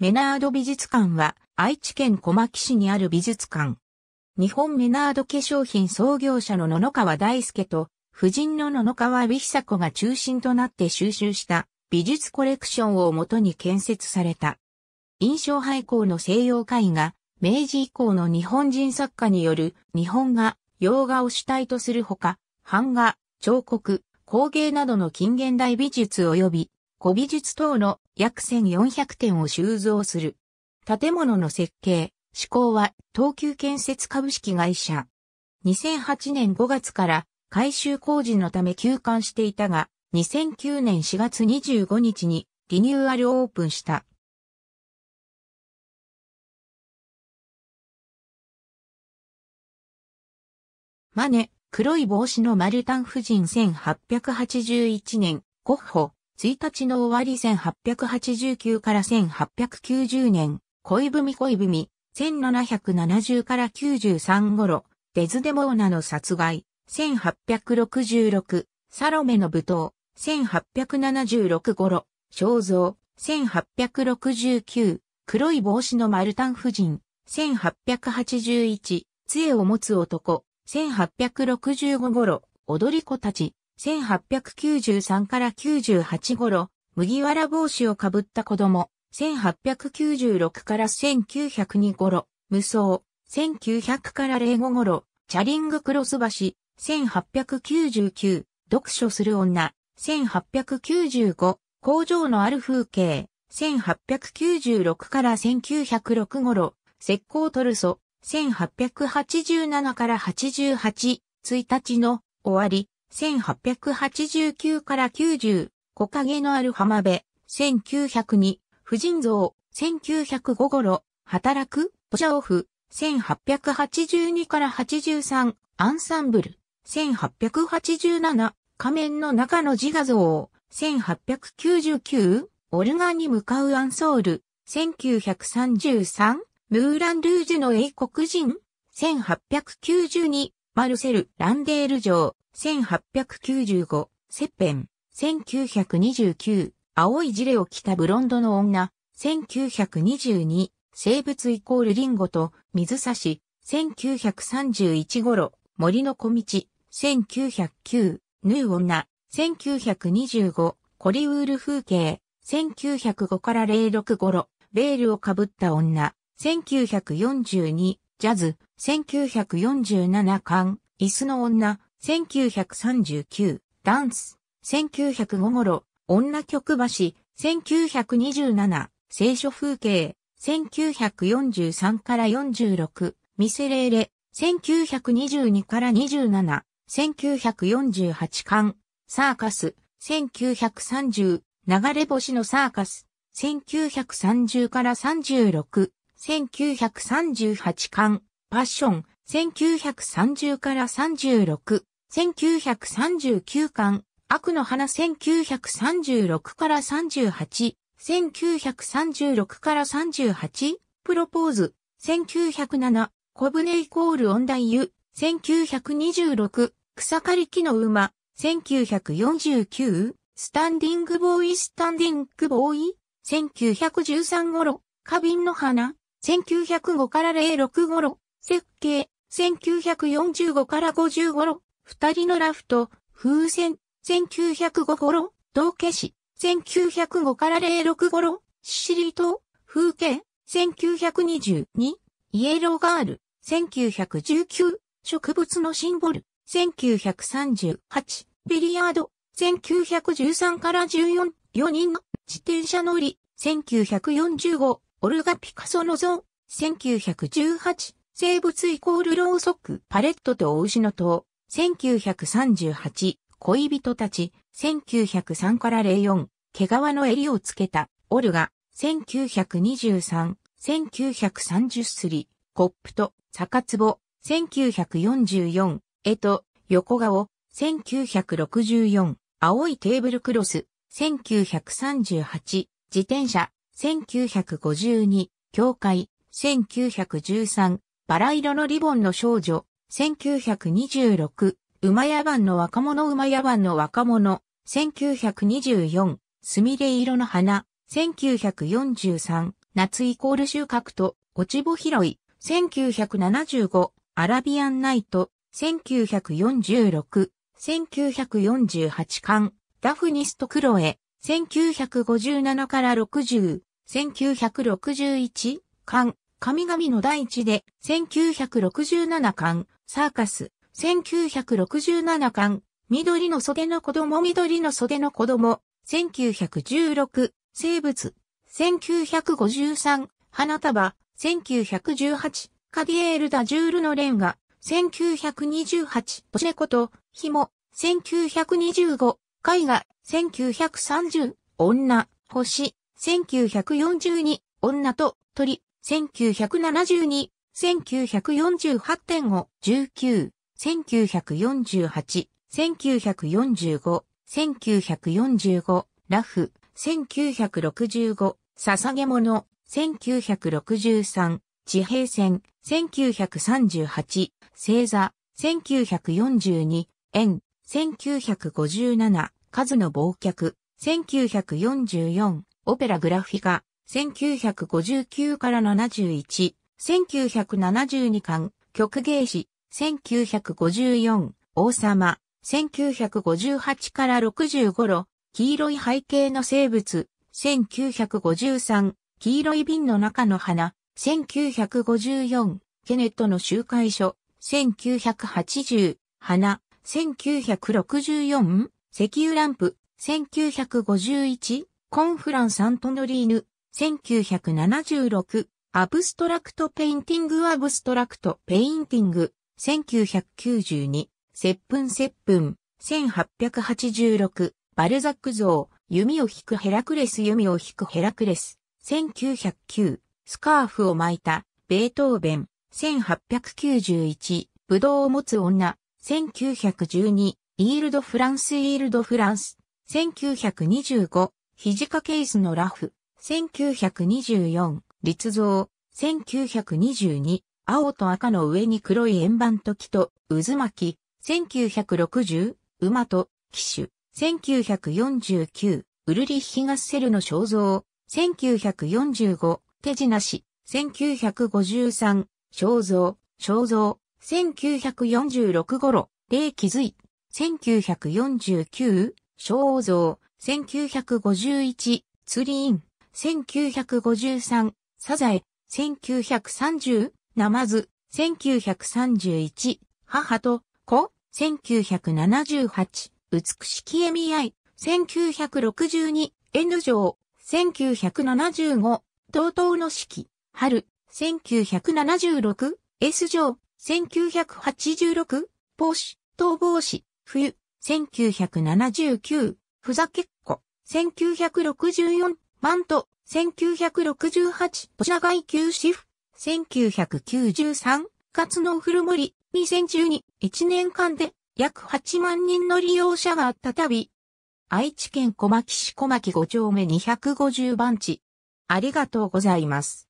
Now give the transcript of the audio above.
メナード美術館は愛知県小牧市にある美術館。日本メナード化粧品創業者の野々川大輔と夫人の野々川美久子が中心となって収集した美術コレクションをもとに建設された。印象廃校の西洋絵画、明治以降の日本人作家による日本画、洋画を主体とするほか、版画、彫刻、工芸などの近現代美術及び古美術等の約1400点を収蔵する。建物の設計、施工は東急建設株式会社。2008年5月から改修工事のため休館していたが、2009年4月25日にリニューアルオープンした。マネ、黒い帽子のマルタン夫人1881年、ゴッホ、1日の終わり1889から1890年、恋文恋文、1770から93頃、デズデモーナの殺害、1866、サロメの舞踏、1876頃、肖像、1869、黒い帽子のマルタン夫人、1881、杖を持つ男、1865頃、踊り子たち、1893から98頃、麦わら帽子をかぶった子供、1896から1902頃、無双、1900から05頃、チャリングクロス橋、1899、読書する女、1895、工場のある風景、1896から1906頃、石膏トルソ、1887から88、1日の終わり、1889から90、木陰のある浜辺、1902、婦人像、1905頃、働く、ポシャオフ、1882から83、アンサンブル、1887、仮面の中の自画像、1899、オルガンに向かうアンソール、1933、ムーラン・ルージュの英国人、1892、マルセル・ランデール城、1895、セッペン、1929、青いジレを着たブロンドの女、1922、生物イコールリンゴと水差し、1931頃、森の小道、1909、ヌー女、1925、コリウール風景、1905から06頃、ベールをかぶった女、1942、ジャズ、1947巻、椅子の女、1939、ダンス、1905頃、女曲橋、1927、聖書風景、1943から46、ミセレーレ、1922から27、1948巻、サーカス、1930、流れ星のサーカス、1930から36、1938巻、パッション、1930から36、1939巻、悪の花1936から38、1936から38、プロポーズ、1907、小舟イコール温暖湯、1926、草刈り木の馬、1949、スタンディングボーイスタンディングボーイ、1913頃、花瓶の花、1905から06頃、設計、1945から50頃、二人のラフト、風船、1905頃、道化師、1905から06頃、シシリ島、風景、1922、イエローガール、1919、植物のシンボル、1938、ビリヤード、1913から14、4人の自転車乗り、1945、オルガ・ピカソの像、1918、生物イコールローソク、パレットとお牛の塔、1938、恋人たち、1903から04、毛皮の襟をつけた、オルガ、1923、1930すり、コップと、坂壺、1944、絵と、横顔、1964、青いテーブルクロス、1938、自転車、1952、教会、1913、バラ色のリボンの少女、1926、馬野番の若者馬野版の若者、1924、スミレ色の花、1943、夏イコール収穫と、落ち穂拾い、1975、アラビアンナイト、1946、1948巻、ダフニストクロエ、1957から60、1961巻、神々の大地で、1967巻、サーカス、1967巻、緑の袖の子供、緑の袖の子供、1916、生物、1953、花束、1918、カディエール・ダ・ジュールのレンガ、1928、ポ星猫と、ヒモ、1925、絵画、1930、女、星、1942、女と鳥、1972、1948.5、19、1948、1945、1945、ラフ、1965、捧げ物、1963、地平線、1938、星座、1942、円、1957、数の忘却、1944、オペラグラフィカ、1959から71、1972巻、曲芸師、1954、王様、1958から65路、黄色い背景の生物、1953、黄色い瓶の中の花、1954、ケネットの集会書、1980、花、1964、石油ランプ、1951、コンフランサントノリーヌ、1976、アブストラクト・ペインティング・アブストラクト・ペインティング、1992、セップン・セップン、1886、バルザック像、弓を引くヘラクレス、弓を引くヘラクレス、1909、スカーフを巻いた、ベートーベン、1891、ブドウを持つ女、1912、イールド・フランス・イールド・フランス、1925、肘掛け椅子のラフ、1924、立像、1922、青と赤の上に黒い円盤と木と渦巻き、1960、馬と騎手、1949、ウルリッヒガッセルの肖像、1945、手品師、1953、肖像、肖像、1946頃、霊気づい、1949、肖像、1951、ツリーン、1953、サザエ、1930、ナマズ、1931、母と子、1978、美しきえみあい、1962、N 城、1975、東東の式、春、1976、S 城、1986、帽子、逃亡し、冬、1979、ふざけっこ、1964、マント、1968、土砂外給シフ、1993、活の古り、2012、1年間で約8万人の利用者があったたび、愛知県小牧市小牧5丁目250番地。ありがとうございます。